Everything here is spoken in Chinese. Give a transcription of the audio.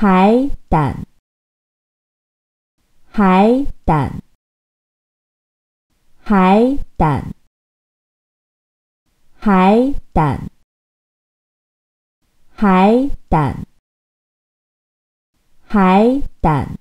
海胆，海胆，海胆，海胆，海胆，海胆。